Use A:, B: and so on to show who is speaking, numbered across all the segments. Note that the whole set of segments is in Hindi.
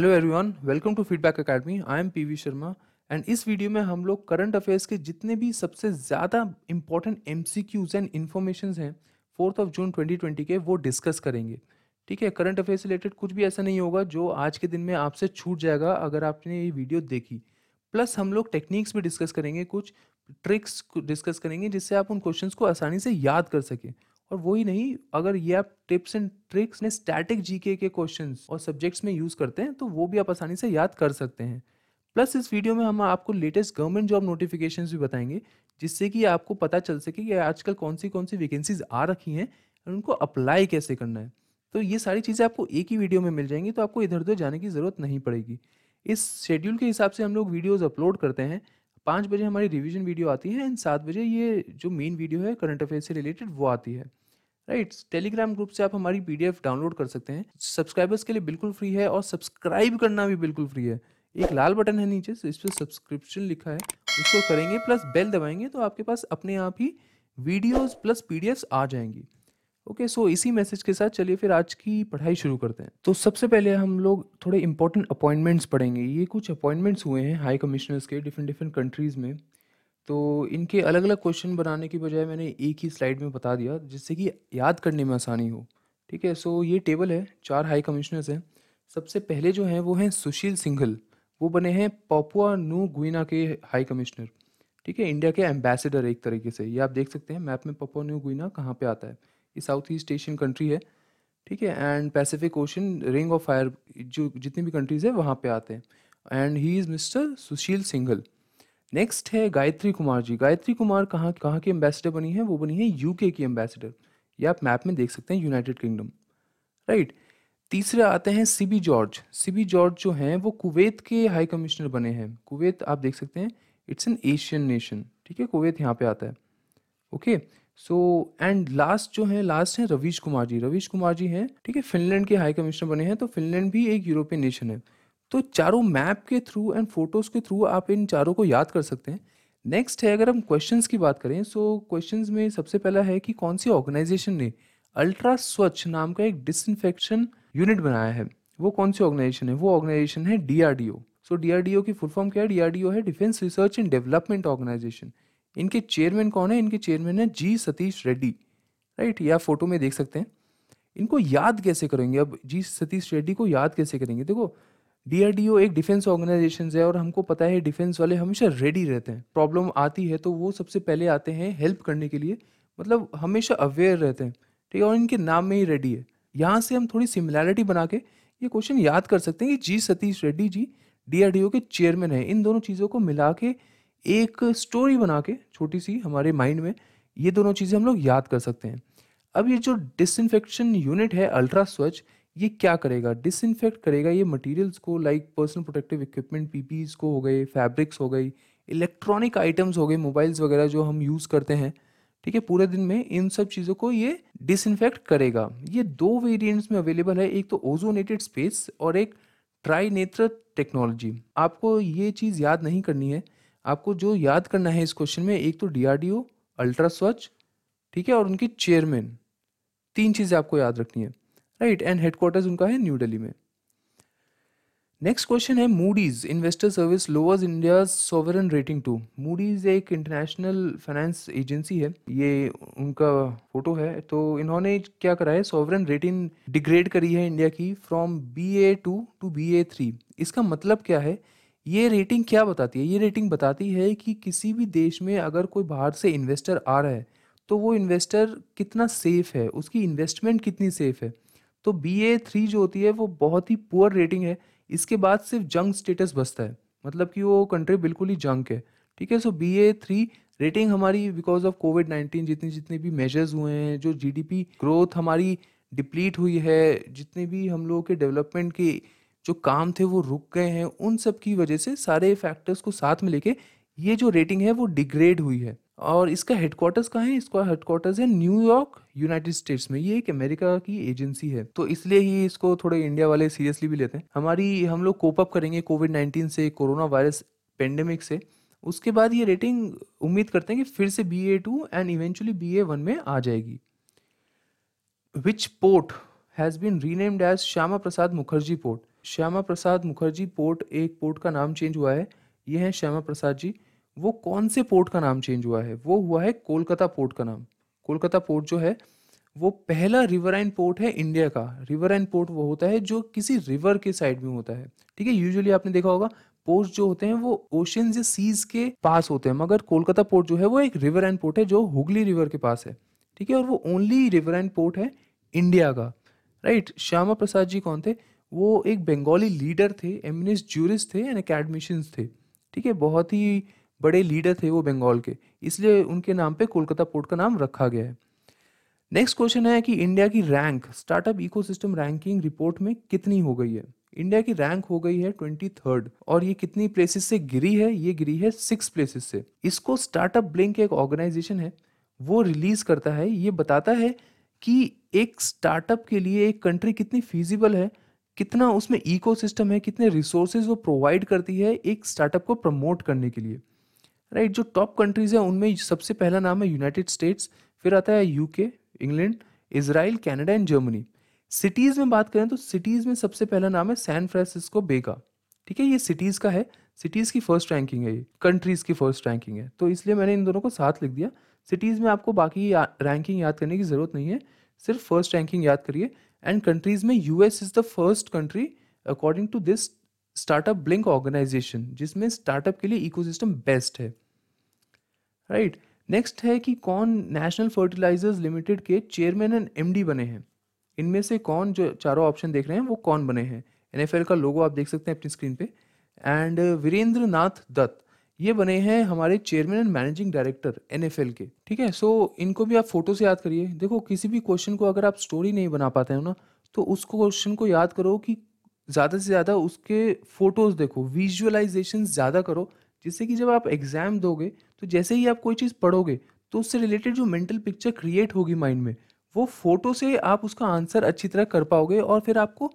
A: Hello everyone welcome to Feedback Academy I am PV Sharma and इस वीडियो में हम लोग करंट अफेयर्स के जितने भी सबसे ज़्यादा इंपॉर्टेंट क्यूज एंड इन्फॉर्मेशन हैं फोर्थ ऑफ जून 2020 के वो डिस्कस करेंगे ठीक है करंट अफेयर्स रिलेटेड कुछ भी ऐसा नहीं होगा जो आज के दिन में आपसे छूट जाएगा अगर आपने ये वीडियो देखी प्लस हम लोग टेक्निक्स भी डिस्कस करेंगे कुछ ट्रिक्स डिस्कस करेंगे जिससे आप उन क्वेश्चंस को आसानी से याद कर सकें और वही नहीं अगर ये आप टिप्स एंड ट्रिक्स ने स्टैटिक जीके के क्वेश्चन और सब्जेक्ट्स में यूज़ करते हैं तो वो भी आप आसानी से याद कर सकते हैं प्लस इस वीडियो में हम आपको लेटेस्ट गवर्नमेंट जॉब नोटिफिकेशन भी बताएंगे जिससे कि आपको पता चल सके कि आजकल कौन सी कौन सी वैकेंसीज आ रखी हैं और उनको अप्लाई कैसे करना है तो ये सारी चीज़ें आपको एक ही वीडियो में मिल जाएंगी तो आपको इधर उधर जाने की ज़रूरत नहीं पड़ेगी इस शेड्यूल के हिसाब से हम लोग वीडियोज़ अपलोड करते हैं पाँच बजे हमारी रिविजन वीडियो आती है एंड सात बजे ये जो मेन वीडियो है करंट अफेयर से रिलेटेड वो आती है राइट टेलीग्राम ग्रुप से आप हमारी पीडीएफ डाउनलोड कर सकते हैं सब्सक्राइबर्स के लिए बिल्कुल फ्री है और सब्सक्राइब करना भी बिल्कुल फ्री है एक लाल बटन है नीचे इस पर सब्सक्रिप्शन लिखा है उसको करेंगे प्लस बेल दबाएंगे तो आपके पास अपने आप ही वीडियोस प्लस पी आ जाएंगी ओके सो इसी मैसेज के साथ चलिए फिर आज की पढ़ाई शुरू करते हैं तो सबसे पहले हम लोग थोड़े इंपॉर्टेंट अपॉइंटमेंट्स पढ़ेंगे ये कुछ अपॉइंटमेंट्स हुए हैं हाई कमिश्नर्स के डिफरेंट डिफरेंट कंट्रीज़ में तो इनके अलग अलग क्वेश्चन बनाने की बजाय मैंने एक ही स्लाइड में बता दिया जिससे कि याद करने में आसानी हो ठीक है सो ये टेबल है चार हाई कमिश्नर्स हैं सबसे पहले जो हैं वो हैं सुशील सिंघल वो बने हैं पापुआ न्यू गुइना के हाई कमिश्नर ठीक है इंडिया के एम्बेसडर एक तरीके से ये आप देख सकते हैं मैप में पापुआ न्यू गुइना कहाँ पर आता है ये साउथ ईस्ट एशियन कंट्री है ठीक है and Pacific Ocean ring of fire जो जितनी भी कंट्रीज़ है वहाँ पे आते हैं and he is Mister Sushil Singhal next है गायत्री कुमार जी गायत्री कुमार कहाँ कहाँ की एम्बेसडर बनी है वो बनी है यूके की एम्बेसडर ये आप मैप में देख सकते हैं यूनाइटेड किंगडम राइट तीसरे आते हैं सीबी जॉर्ज सीबी जॉर्ज जो हैं वो कुवैत के हाई कमिश्नर बने हैं कुवैत आप देख सकते हैं इट्स एन एशियन नेशन ठीक है कुवैत यहाँ पे आता है ओके सो एंड लास्ट जो है लास्ट है रवीश कुमार जी रवीश कुमार जी हैं ठीक है फिनलैंड के हाई कमिश्नर बने हैं तो फिनलैंड भी एक यूरोपियन नेशन है तो चारों मैप के थ्रू एंड फोटोज के थ्रू आप इन चारों को याद कर सकते हैं नेक्स्ट है अगर हम क्वेश्चंस की बात करें सो क्वेश्चंस में सबसे पहला है कि कौन सी ऑर्गेनाइजेशन ने अल्ट्रा स्वच्छ नाम का एक डिसइनफेक्शन यूनिट बनाया है वो कौन सी ऑर्गेनाइजेशन है वो ऑर्गेनाइजेशन है डीआरडीओ सो डीआरडीओ की फुल फॉर्म क्या है डीआरडीओ है defence research and development organisation इनके चेयरमैन कौन है इनके चेयरमैन है जी सतीश रेड्डी राइट या फोटो में देख सकते हैं इनको याद कैसे करेंगे अब जी सतीश रेड्डी को याद कैसे करेंगे देखो डीआरडीओ एक डिफेंस ऑर्गेनाइजेशन है और हमको पता है डिफेंस वाले हमेशा रेडी रहते हैं प्रॉब्लम आती है तो वो सबसे पहले आते हैं हेल्प करने के लिए मतलब हमेशा अवेयर रहते हैं ठीक है और इनके नाम में ही रेडी है यहाँ से हम थोड़ी सिमिलैरिटी बना के ये क्वेश्चन याद कर सकते हैं कि जी सतीश रेड्डी जी डीआरडीओ के चेयरमैन हैं इन दोनों चीज़ों को मिला के एक स्टोरी बना के छोटी सी हमारे माइंड में ये दोनों चीज़ें हम लोग याद कर सकते हैं अब ये जो डिसइनफेक्शन यूनिट है अल्ट्रा स्वच्छ ये क्या करेगा डिसइनफेक्ट करेगा ये मटेरियल्स को like personal protective equipment PPEs को हो गए फैब्रिक्स हो गई इलेक्ट्रॉनिक आइटम्स हो गए मोबाइल्स वगैरह जो हम यूज़ करते हैं ठीक है पूरे दिन में इन सब चीज़ों को ये डिसइनफेक्ट करेगा ये दो वेरिएंट्स में अवेलेबल है एक तो ओजोनेटेड स्पेस और एक ट्राई नेत्र टेक्नोलॉजी आपको ये चीज़ याद नहीं करनी है आपको जो याद करना है इस क्वेश्चन में एक तो D R D O ultra Swachh ठीक है और उनकी चेयरमैन तीन चीज़ें आपको याद रखनी है राइट एंड हेडक्वार्टर्स उनका है न्यू दिल्ली में नेक्स्ट क्वेश्चन है Moody's investor service lowers India sovereign rating to Moody's एक इंटरनेशनल फाइनेंस एजेंसी है ये उनका फोटो है तो इन्होंने क्या करा है सोवरन रेटिंग डिग्रेड करी है इंडिया की from B A two to B A three इसका मतलब क्या है ये रेटिंग क्या बताती है ये रेटिंग बताती है कि किसी भी देश में अगर कोई बाहर से इन्वेस्टर आ रहा है तो वो इन्वेस्टर कितना सेफ है उसकी इन्वेस्टमेंट कितनी सेफ है तो बी ए थ्री जो होती है वो बहुत ही पुअर रेटिंग है इसके बाद सिर्फ जंग स्टेटस बसता है मतलब कि वो कंट्री बिल्कुल ही जंक है ठीक है so B A three rating हमारी बिकॉज ऑफ कोविड नाइन्टीन जितने जितने भी मेजर्स हुए हैं जो जी ग्रोथ हमारी डिप्लीट हुई है जितने भी हम लोगों के डेवलपमेंट के जो काम थे वो रुक गए हैं उन सब की वजह से सारे फैक्टर्स को साथ में लेके ये जो रेटिंग है वो डिग्रेड हुई है और इसका हेडक्वार्टर्स कहाँ है इसका हेडक्वार्टर्स है न्यूयॉर्क यूनाइटेड स्टेट्स में ये एक अमेरिका की एजेंसी है तो इसलिए ही इसको थोड़े इंडिया वाले सीरियसली भी लेते हैं हमारी हम लोग कोप अप करेंगे कोविड नाइन्टीन से कोरोना वायरस पेंडेमिक से उसके बाद ये रेटिंग उम्मीद करते हैं कि फिर से B A two and eventually B A one में आ जाएगी which port has been renamed as Shyama Prasad Mukherjee port Shyama Prasad Mukherjee port एक पोर्ट का नाम चेंज हुआ है ये है श्यामा प्रसाद जी वो कौन से पोर्ट का नाम चेंज हुआ है वो हुआ है कोलकाता पोर्ट का नाम कोलकाता पोर्ट जो है वो पहला रिवराइन पोर्ट है इंडिया का रिवराइन पोर्ट वो होता है जो किसी रिवर के साइड में होता है ठीक है यूजुअली आपने देखा होगा पोर्ट जो होते हैं वो ओशन या सीज के पास होते हैं मगर कोलकाता पोर्ट जो है वो एक रिवराइन पोर्ट है जो हुगली रिवर के पास है ठीक है और वो ओनली रिवराइन पोर्ट है इंडिया का राइट श्यामा प्रसाद जी कौन थे वो एक बंगाली लीडर थे एमिनिस्ट जूरिस्ट थे एंड अकेडमिशंस थे ठीक है बहुत ही बड़े लीडर थे वो बंगाल के इसलिए उनके नाम पे कोलकाता पोर्ट का नाम रखा गया है नेक्स्ट क्वेश्चन है कि इंडिया की rank startup ecosystem ranking report में कितनी हो गई है इंडिया की रैंक हो गई है ट्वेंटी थर्ड और ये कितनी प्लेसेस से गिरी है ये गिरी है सिक्स प्लेसेस से इसको स्टार्टअप ब्लिंक एक ऑर्गेनाइजेशन है वो रिलीज करता है ये बताता है कि एक स्टार्टअप के लिए एक कंट्री कितनी फीजिबल है कितना उसमें इकोसिस्टम है कितने रिसोर्सेज वो प्रोवाइड करती है एक स्टार्टअप को प्रमोट करने के लिए राइट जो टॉप कंट्रीज़ हैं उनमें सबसे पहला नाम है यूनाइटेड स्टेट्स फिर आता है UK England Israel Canada and Germany cities में बात करें तो सिटीज़ में सबसे पहला नाम है सैन फ्रांसिस्को बे का ठीक है ये सिटीज़ का है सिटीज़ की फर्स्ट रैंकिंग है ये कंट्रीज़ की फर्स्ट रैंकिंग है तो इसलिए मैंने इन दोनों को साथ लिख दिया सिटीज़ में आपको बाकी या, रैंकिंग याद करने की ज़रूरत नहीं है सिर्फ फर्स्ट रैंकिंग याद करिए एंड कंट्रीज़ में US is the first country according to this startup blink organisation जिसमें स्टार्टअप के लिए इकोसिस्टम बेस्ट है राइट right? नेक्स्ट है कि कौन नेशनल फर्टिलाइजर्स लिमिटेड के चेयरमैन एंड एमडी बने हैं इनमें से कौन जो चारों ऑप्शन देख रहे हैं वो कौन बने हैं एन का लोगो आप देख सकते हैं अपनी स्क्रीन पे एंड वीरेंद्र नाथ दत्त ये बने हैं हमारे chairman and managing director N K ठीक है सो so, इनको भी आप फोटो से याद करिए देखो किसी भी क्वेश्चन को अगर आप स्टोरी नहीं बना पाते हो ना तो उस क्वेश्चन को याद करो कि ज़्यादा से ज़्यादा उसके फोटोज़ देखो विजुअलाइजेशन ज़्यादा करो जिससे कि जब आप एग्ज़ाम दोगे तो जैसे ही आप कोई चीज़ पढ़ोगे तो उससे रिलेटेड जो मेंटल पिक्चर क्रिएट होगी माइंड में वो फोटो से आप उसका आंसर अच्छी तरह कर पाओगे और फिर आपको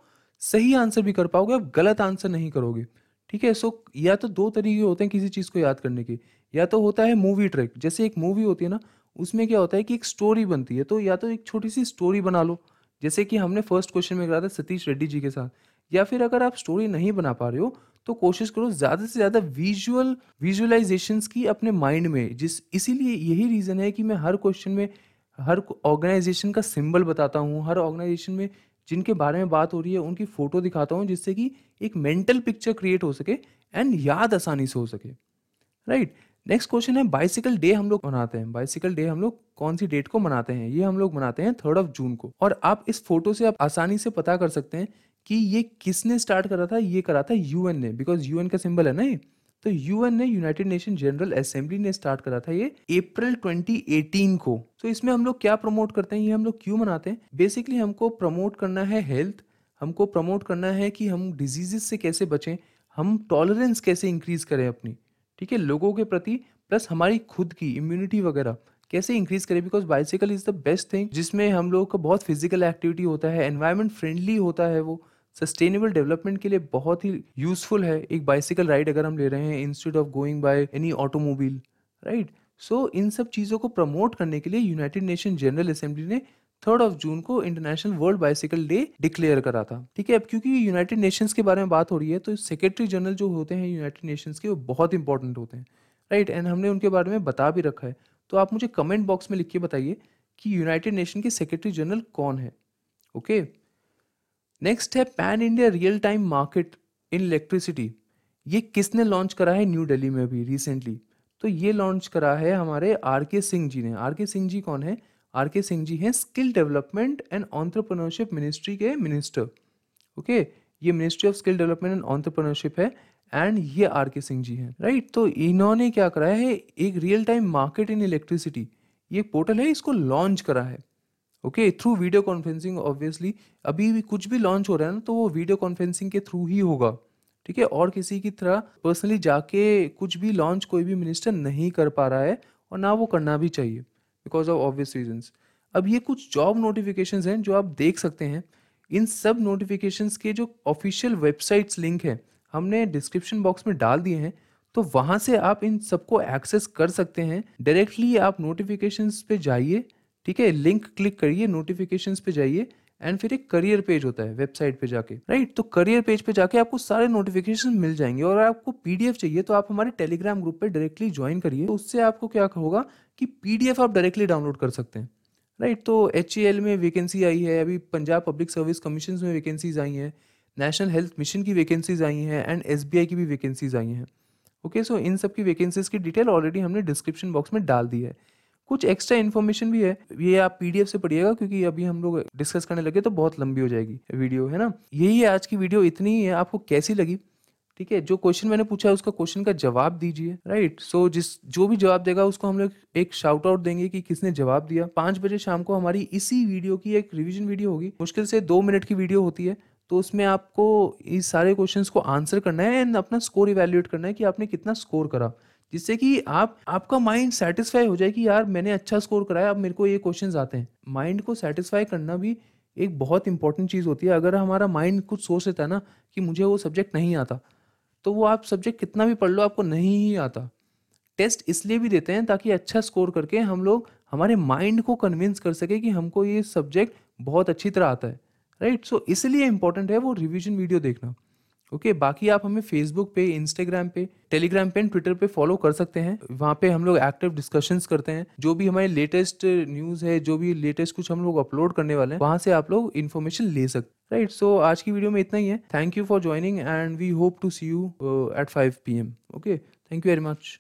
A: सही आंसर भी कर पाओगे आप गलत आंसर नहीं करोगे ठीक है सो या तो दो तरीके होते हैं किसी चीज़ को याद करने के या तो होता है मूवी ट्रैक जैसे एक मूवी होती है ना उसमें क्या होता है कि एक स्टोरी बनती है तो या तो एक छोटी सी स्टोरी बना लो जैसे कि हमने फर्स्ट क्वेश्चन में करा था सतीश रेड्डी जी के साथ या फिर अगर आप स्टोरी नहीं बना पा रहे हो तो कोशिश करो ज़्यादा से ज़्यादा विजुअल विजुअलाइजेशन की अपने माइंड में जिस इसीलिए यही रीज़न है कि मैं हर क्वेश्चन में हर ऑर्गेनाइजेशन का सिंबल बताता हूँ हर ऑर्गेनाइजेशन में जिनके बारे में बात हो रही है उनकी फ़ोटो दिखाता हूँ जिससे कि एक मेंटल पिक्चर क्रिएट हो सके एंड याद आसानी से हो सके राइट नेक्स्ट क्वेश्चन है बाइसिकल डे हम लोग मनाते हैं बाइसिकल डे हम लोग कौन सी डेट को मनाते हैं ये हम लोग मनाते हैं थर्ड ऑफ जून को और आप इस फोटो से आप आसानी से पता कर सकते हैं कि ये किसने स्टार्ट करा था ये करा था यूएन ने बिकॉज यूएन का सिंबल है ना ये तो यूएन ने यूनाइटेड नेशन जनरल असेंबली ने स्टार्ट करा था ये अप्रैल 2018 को तो so इसमें हम लोग क्या प्रमोट करते हैं ये हम लोग क्यों मनाते हैं बेसिकली हमको प्रमोट करना है हेल्थ हमको प्रमोट करना है कि हम डिजीजेस से कैसे बचें हम टॉलरेंस कैसे इंक्रीज करें अपनी ठीक है लोगों के प्रति प्लस हमारी खुद की इम्यूनिटी वगैरह कैसे इंक्रीज करें because bicycle is the best thing जिसमें हम लोग का बहुत फिजिकल एक्टिविटी होता है एनवायरमेंट फ्रेंडली होता है वो सस्टेनेबल डेवलपमेंट के लिए बहुत ही यूजफुल है एक बाइसिकल राइड अगर हम ले रहे हैं instead of going by any automobile right so इन सब चीज़ों को प्रमोट करने के लिए यूनाइटेड नेशन जनरल असेंबली ने थर्ड ऑफ जून को international world bicycle day declare करा था ठीक है अब क्योंकि यूनाइटेड नेशंस के बारे में बात हो रही है तो सेक्रेटरी जनरल जो होते हैं यूनाइटेड नेशंस के वो बहुत इंपॉर्टेंट होते हैं राइट एंड हमने उनके बारे में बता भी रखा है तो आप मुझे कमेंट बॉक्स में लिख के बताइए कि यूनाइटेड नेशन के सेक्रेटरी जनरल कौन है ओके okay? नेक्स्ट है pan India real time market in electricity ये किसने लॉन्च करा है न्यू दिल्ली में अभी रिसेंटली तो ये लॉन्च करा है हमारे आर के सिंह जी ने आर के सिंह जी कौन है आर के सिंह जी हैं skill development and entrepreneurship ministry के मिनिस्टर ओके ये ministry of skill development and entrepreneurship है एंड ये आर के सिंह जी हैं राइट right? तो इन्होंने क्या करा है एक real time market in electricity ये पोर्टल है इसको लॉन्च करा है okay through video conferencing obviously अभी भी कुछ भी लॉन्च हो रहा है ना तो वो वीडियो कॉन्फ्रेंसिंग के थ्रू ही होगा ठीक है और किसी की तरह पर्सनली जाके कुछ भी लॉन्च कोई भी मिनिस्टर नहीं कर पा रहा है और ना वो करना भी चाहिए बिकॉज ऑफ ऑब्वियस रीजन्स अब ये कुछ जॉब नोटिफिकेशन हैं जो आप देख सकते हैं इन सब नोटिफिकेशन के जो ऑफिशियल वेबसाइट्स लिंक हैं हमने डिस्क्रिप्शन बॉक्स में डाल दिए हैं तो वहाँ से आप इन सबको एक्सेस कर सकते हैं डायरेक्टली आप नोटिफिकेशंस पे जाइए ठीक है लिंक क्लिक करिए नोटिफिकेशंस पे जाइए एंड फिर एक करियर पेज होता है वेबसाइट पे जाके राइट तो करियर पेज पे जाके आपको सारे नोटिफिकेशन मिल जाएंगे और आपको पीडीएफ चाहिए तो आप हमारे टेलीग्राम ग्रुप पे डायरेक्टली ज्वाइन करिए तो उससे आपको क्या होगा कि पीडीएफ आप डायरेक्टली डाउनलोड कर सकते हैं राइट तो एच में वैकेंसी आई है अभी पंजाब पब्लिक सर्विस कमीशन में वैकेंसीज आई हैं नेशनल हेल्थ मिशन की वैकेंसीज आई हैं एंड एस की भी वैकेंसीज आई हैं ओके सो इन सब की वैकेंसीज की डिटेल ऑलरेडी हमने डिस्क्रिप्शन बॉक्स में डाल दी है कुछ एक्स्ट्रा इन्फॉर्मेशन भी है ये आप पीडीएफ से पढ़िएगा क्योंकि अभी हम लोग डिस्कस करने लगे तो बहुत लंबी हो जाएगी वीडियो है ना यही है आज की वीडियो इतनी ही है आपको कैसी लगी ठीक है जो क्वेश्चन मैंने पूछा है उसका क्वेश्चन का जवाब दीजिए राइट सो जिस जो भी जवाब देगा उसको हम लोग एक शाउट आउट देंगे कि किसने जवाब दिया पांच बजे शाम को हमारी इसी वीडियो की एक रिविजन वीडियो होगी मुश्किल से दो मिनट की वीडियो होती है तो उसमें आपको इस सारे क्वेश्चन को आंसर करना है एंड अपना स्कोर इवेल्यूएट करना है कि आपने कितना स्कोर करा जिससे कि आप आपका माइंड सेटिस्फाई हो जाए कि यार मैंने अच्छा स्कोर कराया अब मेरे को ये क्वेश्चन आते हैं माइंड को सेटिस्फाई करना भी एक बहुत इंपॉर्टेंट चीज़ होती है अगर हमारा माइंड कुछ सोच लेता है ना कि मुझे वो सब्जेक्ट नहीं आता तो वो आप सब्जेक्ट कितना भी पढ़ लो आपको नहीं ही आता टेस्ट इसलिए भी देते हैं ताकि अच्छा स्कोर करके हम लोग हमारे माइंड को कन्विंस कर सके कि हमको ये सब्जेक्ट बहुत अच्छी तरह आता है राइट सो इसलिए इंपॉर्टेंट है वो रिविजन वीडियो देखना ओके okay, बाकी आप हमें फेसबुक पे इंस्टाग्राम पे टेलीग्राम पे एंड ट्विटर पे फॉलो कर सकते हैं वहाँ पे हम लोग एक्टिव डिस्कशंस करते हैं जो भी हमारे लेटेस्ट न्यूज है जो भी लेटेस्ट कुछ हम लोग अपलोड करने वाले हैं वहाँ से आप लोग इन्फॉर्मेशन ले सकते हैं राइट सो आज की वीडियो में इतना ही है thank you for joining and we hope to see you at five P M okay thank you very much